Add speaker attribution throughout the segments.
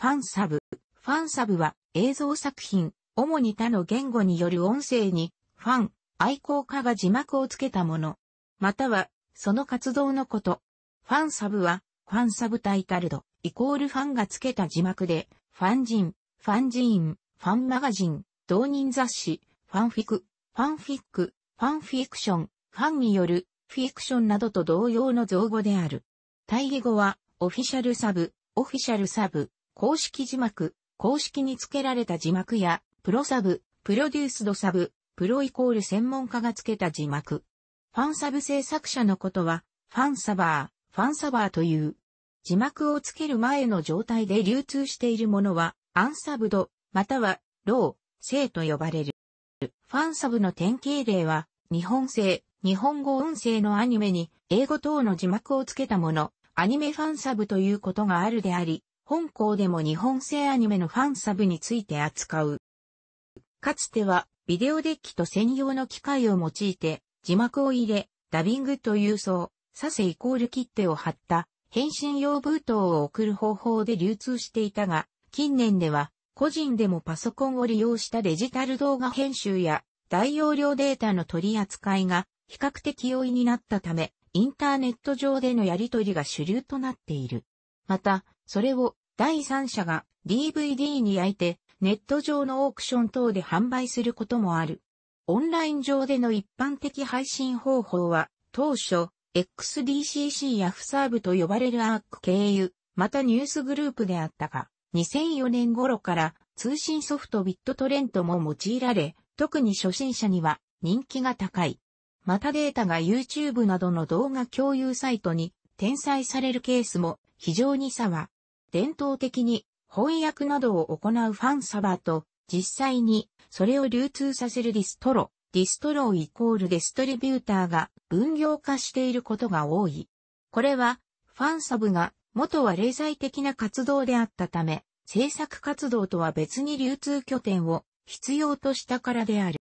Speaker 1: ファンサブ。ファンサブは映像作品、主に他の言語による音声に、ファン、愛好家が字幕をつけたもの。または、その活動のこと。ファンサブは、ファンサブタイタルド、イコールファンがつけた字幕で、ファンジン、ファンジーン、ファンマガジン、同人雑誌、ファンフィク、ファンフィック、ファンフィクション、ファンによる、フィクションなどと同様の造語である。対義語は、オフィシャルサブ、オフィシャルサブ、公式字幕、公式に付けられた字幕や、プロサブ、プロデュースドサブ、プロイコール専門家が付けた字幕。ファンサブ制作者のことは、ファンサバー、ファンサバーという。字幕を付ける前の状態で流通しているものは、アンサブド、または、ロー、生と呼ばれる。ファンサブの典型例は、日本製、日本語音声のアニメに、英語等の字幕を付けたもの、アニメファンサブということがあるであり、本校でも日本製アニメのファンサブについて扱う。かつては、ビデオデッキと専用の機械を用いて、字幕を入れ、ダビングと郵送、サセイコール切手を貼った、返信用封筒を送る方法で流通していたが、近年では、個人でもパソコンを利用したデジタル動画編集や、大容量データの取り扱いが、比較的容易になったため、インターネット上でのやり取りが主流となっている。また、それを第三者が DVD に焼いてネット上のオークション等で販売することもある。オンライン上での一般的配信方法は当初 XDCC やフサーブと呼ばれるアーク経由、またニュースグループであったが、2004年頃から通信ソフトビットトレントも用いられ、特に初心者には人気が高い。またデータが YouTube などの動画共有サイトに転載されるケースも非常に差は伝統的に翻訳などを行うファンサバーと、実際にそれを流通させるディストロ、ディストローイコールデストリビューターが分業化していることが多い。これは、ファンサブが元は例外的な活動であったため、制作活動とは別に流通拠点を必要としたからである。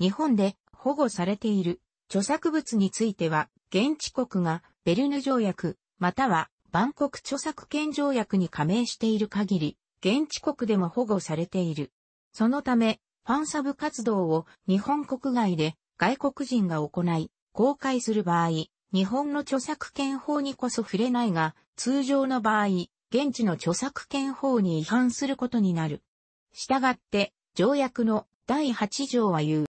Speaker 1: 日本で保護されている著作物については、現地国がベルヌ条約、または万国著作権条約に加盟している限り、現地国でも保護されている。そのため、ファンサブ活動を日本国外で外国人が行い、公開する場合、日本の著作権法にこそ触れないが、通常の場合、現地の著作権法に違反することになる。したがって、条約の第8条は言う。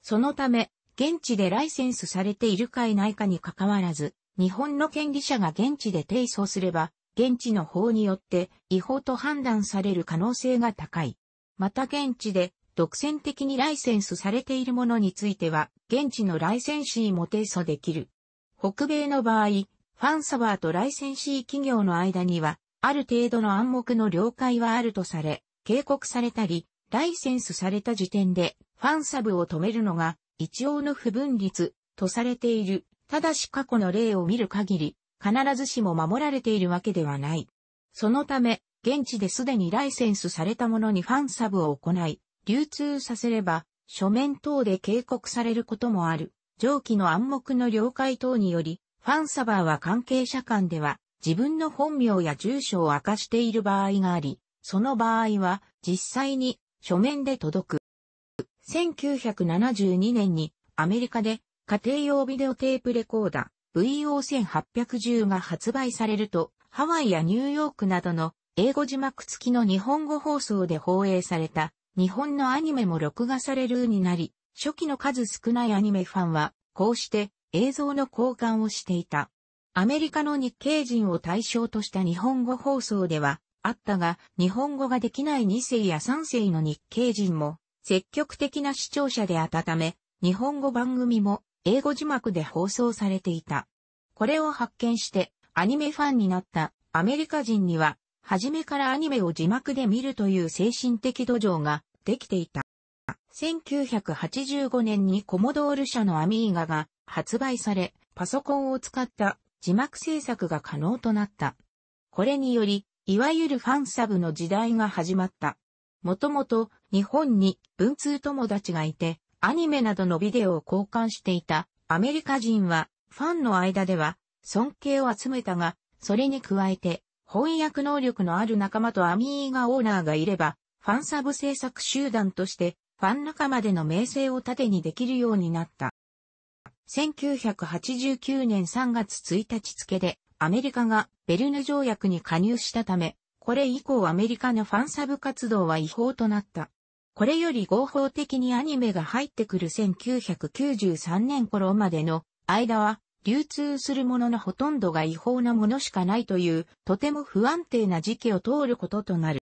Speaker 1: そのため、現地でライセンスされているかいないかに関わらず、日本の権利者が現地で提訴すれば、現地の法によって違法と判断される可能性が高い。また現地で独占的にライセンスされているものについては、現地のライセンシーも提訴できる。北米の場合、ファンサバーとライセンシー企業の間には、ある程度の暗黙の了解はあるとされ、警告されたり、ライセンスされた時点で、ファンサブを止めるのが、一応の不分率、とされているただし過去の例を見る限り、必ずしも守られているわけではない。そのため、現地ですでにライセンスされたものにファンサブを行い、流通させれば、書面等で警告されることもある。上記の暗黙の了解等により、ファンサバーは関係者間では、自分の本名や住所を明かしている場合があり、その場合は、実際に、書面で届く。1972年に、アメリカで、家庭用ビデオテープレコーダー VO1810 が発売されると、ハワイやニューヨークなどの英語字幕付きの日本語放送で放映された日本のアニメも録画されるになり、初期の数少ないアニメファンは、こうして映像の交換をしていた。アメリカの日系人を対象とした日本語放送では、あったが、日本語ができない2世や3世の日系人も、積極的な視聴者であったため、日本語番組も英語字幕で放送されていた。これを発見してアニメファンになったアメリカ人には、初めからアニメを字幕で見るという精神的土壌ができていた。1985年にコモドール社のアミーガが発売され、パソコンを使った字幕制作が可能となった。これにより、いわゆるファンサブの時代が始まった。もともと日本に文通友達がいて、アニメなどのビデオを交換していたアメリカ人はファンの間では尊敬を集めたが、それに加えて翻訳能力のある仲間とアミーガオーナーがいれば、ファンサブ制作集団としてファン仲間での名声を盾にできるようになった。1989年3月1日付でアメリカがベルヌ条約に加入したため、これ以降アメリカのファンサブ活動は違法となった。これより合法的にアニメが入ってくる1993年頃までの間は流通するもののほとんどが違法なものしかないというとても不安定な時期を通ることとなる。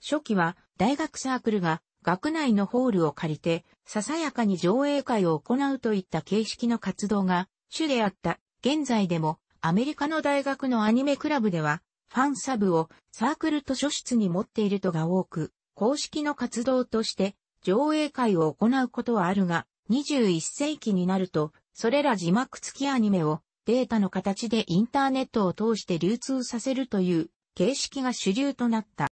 Speaker 1: 初期は大学サークルが学内のホールを借りてささやかに上映会を行うといった形式の活動が主であった現在でもアメリカの大学のアニメクラブではファンサブをサークル図書室に持っているとが多く、公式の活動として上映会を行うことはあるが、21世紀になると、それら字幕付きアニメをデータの形でインターネットを通して流通させるという形式が主流となった。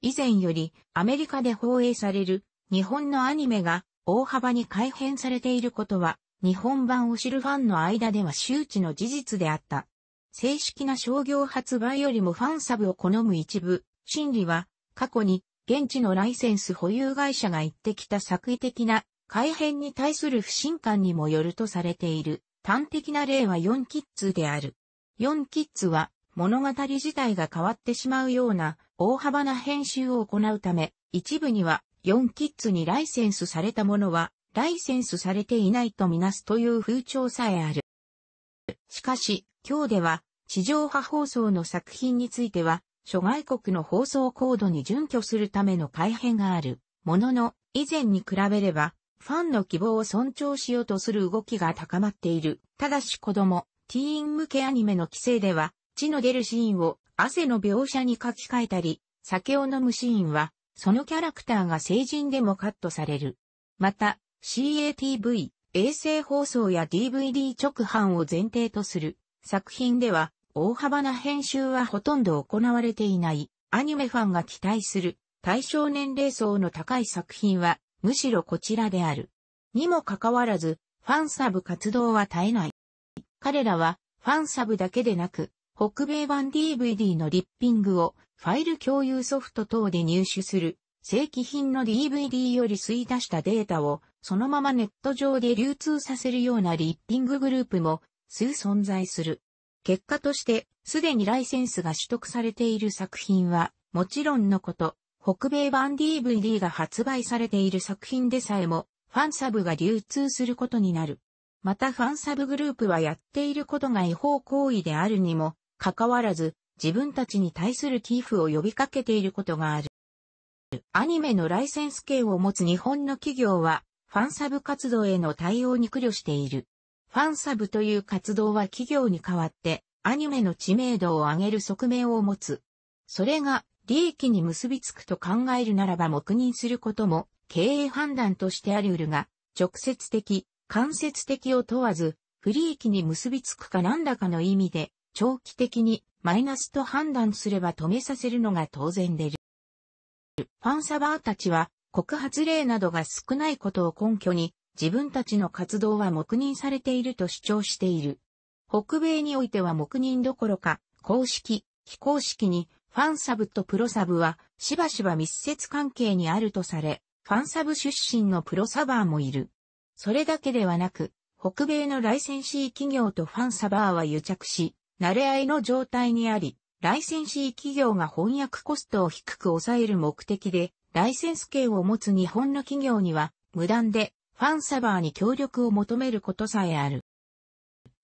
Speaker 1: 以前よりアメリカで放映される日本のアニメが大幅に改変されていることは日本版を知るファンの間では周知の事実であった。正式な商業発売よりもファンサブを好む一部、心理は過去に現地のライセンス保有会社が言ってきた作為的な改変に対する不信感にもよるとされている端的な例は4キッズである。4キッズは物語自体が変わってしまうような大幅な編集を行うため、一部には4キッズにライセンスされたものはライセンスされていないとみなすという風潮さえある。しかし、今日では地上波放送の作品については諸外国の放送コードに準拠するための改変がある。ものの、以前に比べれば、ファンの希望を尊重しようとする動きが高まっている。ただし子供、ティーン向けアニメの規制では、血の出るシーンを汗の描写に書き換えたり、酒を飲むシーンは、そのキャラクターが成人でもカットされる。また、CATV、衛星放送や DVD 直販を前提とする作品では、大幅な編集はほとんど行われていない、アニメファンが期待する対象年齢層の高い作品は、むしろこちらである。にもかかわらず、ファンサブ活動は絶えない。彼らは、ファンサブだけでなく、北米版 DVD のリッピングをファイル共有ソフト等で入手する正規品の DVD より吸い出したデータをそのままネット上で流通させるようなリッピンググループも数存在する。結果として、すでにライセンスが取得されている作品は、もちろんのこと、北米版 DVD が発売されている作品でさえも、ファンサブが流通することになる。またファンサブグループはやっていることが違法行為であるにも、かかわらず、自分たちに対する寄付を呼びかけていることがある。アニメのライセンス権を持つ日本の企業は、ファンサブ活動への対応に苦慮している。ファンサブという活動は企業に代わってアニメの知名度を上げる側面を持つ。それが利益に結びつくと考えるならば黙認することも経営判断としてあり得るが、直接的、間接的を問わず、不利益に結びつくか何らかの意味で、長期的にマイナスと判断すれば止めさせるのが当然でる。ファンサバーたちは告発例などが少ないことを根拠に自分たちの活動は黙認されていると主張している。北米においては黙認どころか、公式、非公式に、ファンサブとプロサブは、しばしば密接関係にあるとされ、ファンサブ出身のプロサバーもいる。それだけではなく、北米のライセンシー企業とファンサバーは癒着し、慣れ合いの状態にあり、ライセンシー企業が翻訳コストを低く抑える目的で、ライセンス権を持つ日本の企業には、無断でファンサバーに協力を求めることさえある。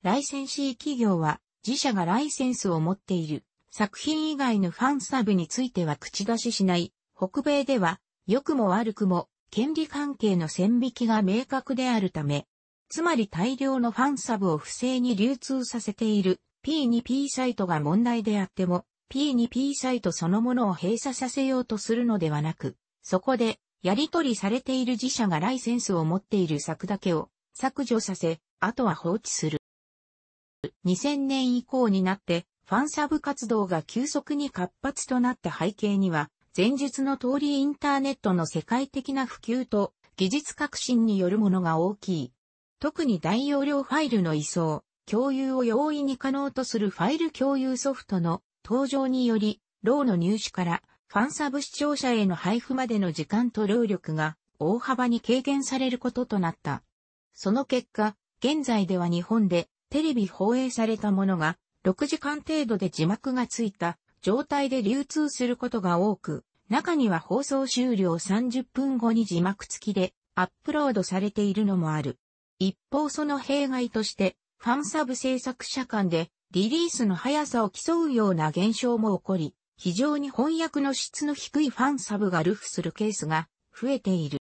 Speaker 1: ライセンシー企業は自社がライセンスを持っている作品以外のファンサブについては口出ししない。北米では良くも悪くも権利関係の線引きが明確であるため、つまり大量のファンサブを不正に流通させている P2P サイトが問題であっても P2P サイトそのものを閉鎖させようとするのではなく、そこでやり取りされている自社がライセンスを持っている作だけを削除させ、あとは放置する。2000年以降になって、ファンサブ活動が急速に活発となった背景には、前述の通りインターネットの世界的な普及と技術革新によるものが大きい。特に大容量ファイルの移送、共有を容易に可能とするファイル共有ソフトの登場により、ローの入手からファンサブ視聴者への配布までの時間と労力が大幅に軽減されることとなった。その結果、現在では日本でテレビ放映されたものが6時間程度で字幕がついた状態で流通することが多く、中には放送終了30分後に字幕付きでアップロードされているのもある。一方その弊害として、ファンサブ制作者間でリリースの速さを競うような現象も起こり、非常に翻訳の質の低いファンサブがルフするケースが増えている。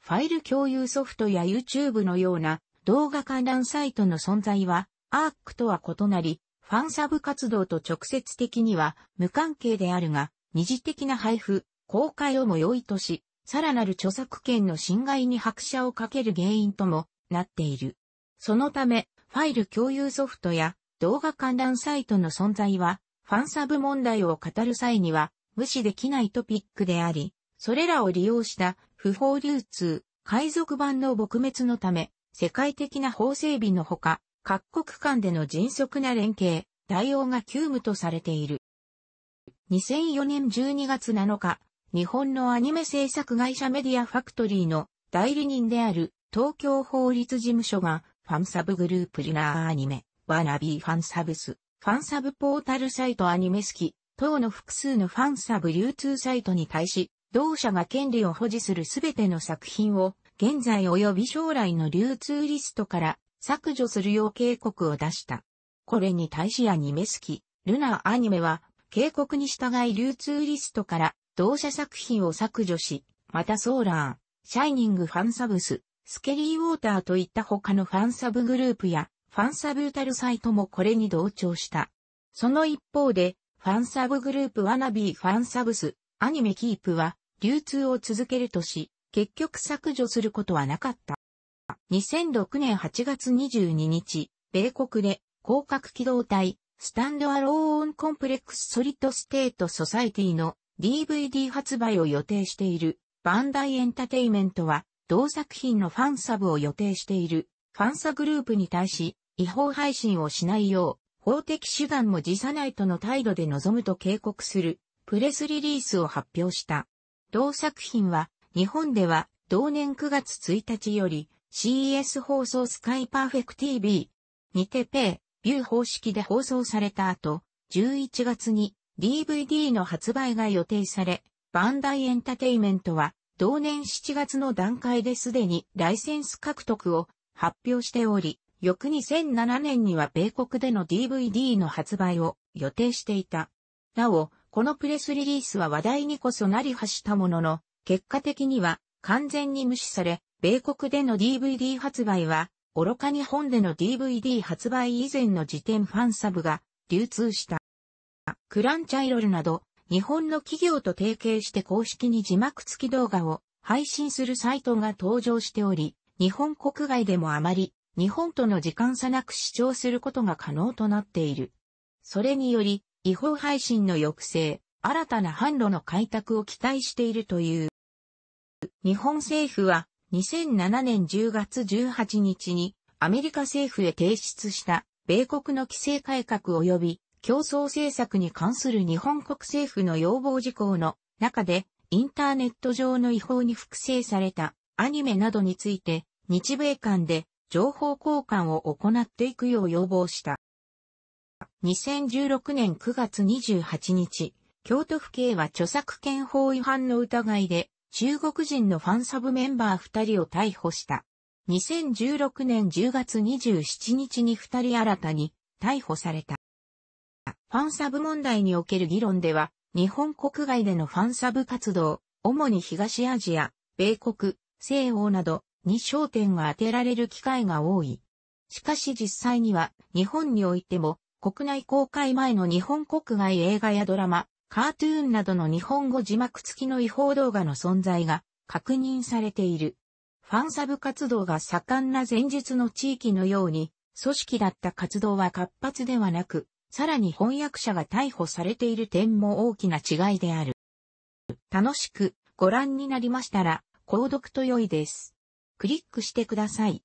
Speaker 1: ファイル共有ソフトや YouTube のような動画観覧サイトの存在は、アークとは異なり、ファンサブ活動と直接的には無関係であるが、二次的な配布、公開をも良いとし、さらなる著作権の侵害に拍車をかける原因ともなっている。そのため、ファイル共有ソフトや動画観覧サイトの存在は、ファンサブ問題を語る際には無視できないトピックであり、それらを利用した不法流通、海賊版の撲滅のため、世界的な法整備のほか、各国間での迅速な連携、対応が急務とされている。2004年12月7日、日本のアニメ制作会社メディアファクトリーの代理人である東京法律事務所がファンサブグループリナーアニメ、ワナビーファンサブスファンサブポータルサイトアニメ好き等の複数のファンサブ流通サイトに対し、同社が権利を保持するすべての作品を、現在及び将来の流通リストから削除するよう警告を出した。これに対しアニメ好き、ルナアニメは、警告に従い流通リストから同社作品を削除し、またソーラー、シャイニングファンサブス、スケリーウォーターといった他のファンサブグループやファンサブータルサイトもこれに同調した。その一方で、ファンサブグループワナビーファンサブス、アニメキープは、流通を続けるとし、結局削除することはなかった。2006年8月22日、米国で、広角機動隊、スタンドアローオンコンプレックスソリッドステートソサイティの DVD 発売を予定しているバンダイエンタテイメントは同作品のファンサブを予定しているファンサグループに対し違法配信をしないよう、法的手段も辞さないとの態度で臨むと警告する、プレスリリースを発表した。同作品は、日本では、同年9月1日より、CES 放送スカイパーフェク TV にてペイ、ビュー方式で放送された後、11月に DVD の発売が予定され、バンダイエンタテイメントは、同年7月の段階ですでにライセンス獲得を発表しており、翌2007年には米国での DVD の発売を予定していた。なお、このプレスリリースは話題にこそなりはしたものの、結果的には完全に無視され、米国での DVD 発売は、愚かに本での DVD 発売以前の時点ファンサブが流通した。クランチャイロルなど、日本の企業と提携して公式に字幕付き動画を配信するサイトが登場しており、日本国外でもあまり日本との時間差なく視聴することが可能となっている。それにより、違法配信の抑制、新たな販路の開拓を期待しているという。日本政府は2007年10月18日にアメリカ政府へ提出した米国の規制改革及び競争政策に関する日本国政府の要望事項の中でインターネット上の違法に複製されたアニメなどについて日米間で情報交換を行っていくよう要望した。2016年9月28日、京都府警は著作権法違反の疑いで、中国人のファンサブメンバー2人を逮捕した。2016年10月27日に2人新たに逮捕された。ファンサブ問題における議論では、日本国外でのファンサブ活動、主に東アジア、米国、西欧など、に焦点が当てられる機会が多い。しかし実際には日本においても国内公開前の日本国外映画やドラマ、カートゥーンなどの日本語字幕付きの違法動画の存在が確認されている。ファンサブ活動が盛んな前述の地域のように、組織だった活動は活発ではなく、さらに翻訳者が逮捕されている点も大きな違いである。楽しくご覧になりましたら、購読と良いです。クリックしてください。